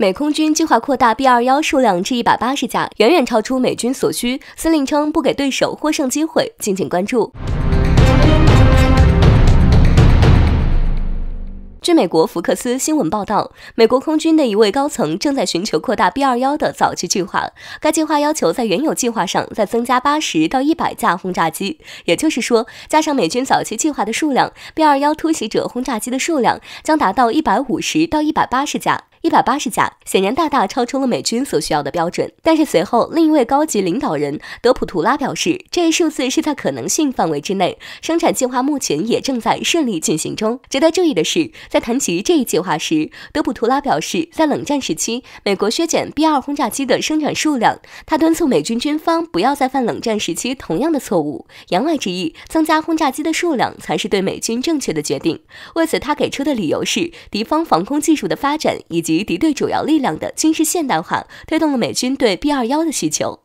美空军计划扩大 B-21 数量至一百八十架，远远超出美军所需。司令称不给对手获胜机会。敬请关注。据美国福克斯新闻报道，美国空军的一位高层正在寻求扩大 B-21 的早期计划。该计划要求在原有计划上再增加八十到一百架轰炸机，也就是说，加上美军早期计划的数量，B-21 突袭者轰炸机的数量将达到一百五十到一百八十架。一百八十架显然大大超出了美军所需要的标准，但是随后另一位高级领导人德普图拉表示，这一数字是在可能性范围之内。生产计划目前也正在顺利进行中。值得注意的是，在谈及这一计划时，德普图拉表示，在冷战时期，美国削减 B 二轰炸机的生产数量。他敦促美军军方不要再犯冷战时期同样的错误。言外之意，增加轰炸机的数量才是对美军正确的决定。为此，他给出的理由是敌方防空技术的发展以及。及敌对主要力量的军事现代化，推动了美军对 B-21 的需求。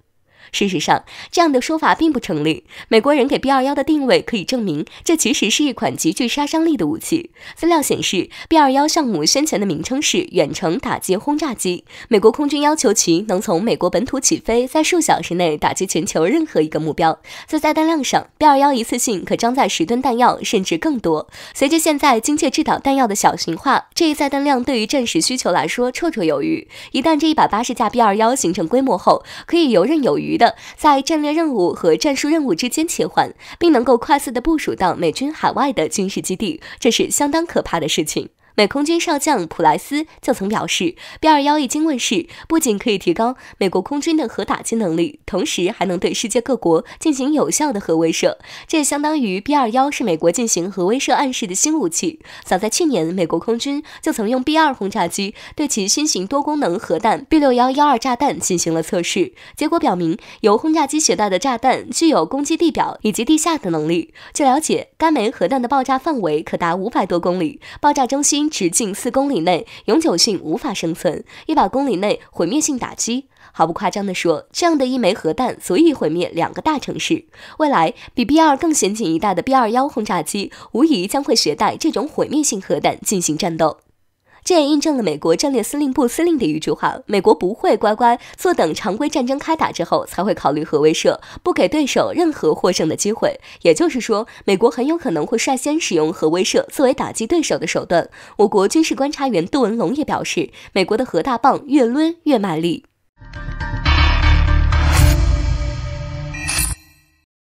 事实上，这样的说法并不成立。美国人给 B-21 的定位可以证明，这其实是一款极具杀伤力的武器。资料显示，B-21 项目先前的名称是远程打击轰炸机。美国空军要求其能从美国本土起飞，在数小时内打击全球任何一个目标。在载弹量上，B-21 一次性可装载十吨弹药，甚至更多。随着现在精确制导弹药的小型化，这一载弹量对于战时需求来说绰绰有余。一旦这一百八十架 B-21 形成规模后，可以游刃有余。的在战略任务和战术任务之间切换，并能够快速的部署到美军海外的军事基地，这是相当可怕的事情。美空军少将普莱斯就曾表示，B 二幺一经问世，不仅可以提高美国空军的核打击能力，同时还能对世界各国进行有效的核威慑。这相当于 B 二幺是美国进行核威慑暗示的新武器。早在去年，美国空军就曾用 B 二轰炸机对其新型多功能核弹 B 六幺幺二炸弹进行了测试，结果表明，由轰炸机携带的炸弹具有攻击地表以及地下的能力。据了解，该枚核弹的爆炸范围可达五百多公里，爆炸中心。直径四公里内永久性无法生存，一百公里内毁灭性打击。毫不夸张地说，这样的一枚核弹足以毁灭两个大城市。未来比 B 二更先进一代的 B 二幺轰炸机，无疑将会携带这种毁灭性核弹进行战斗。这也印证了美国战略司令部司令的一句话：美国不会乖乖坐等常规战争开打之后才会考虑核威慑，不给对手任何获胜的机会。也就是说，美国很有可能会率先使用核威慑作为打击对手的手段。我国军事观察员杜文龙也表示，美国的核大棒越抡越卖力。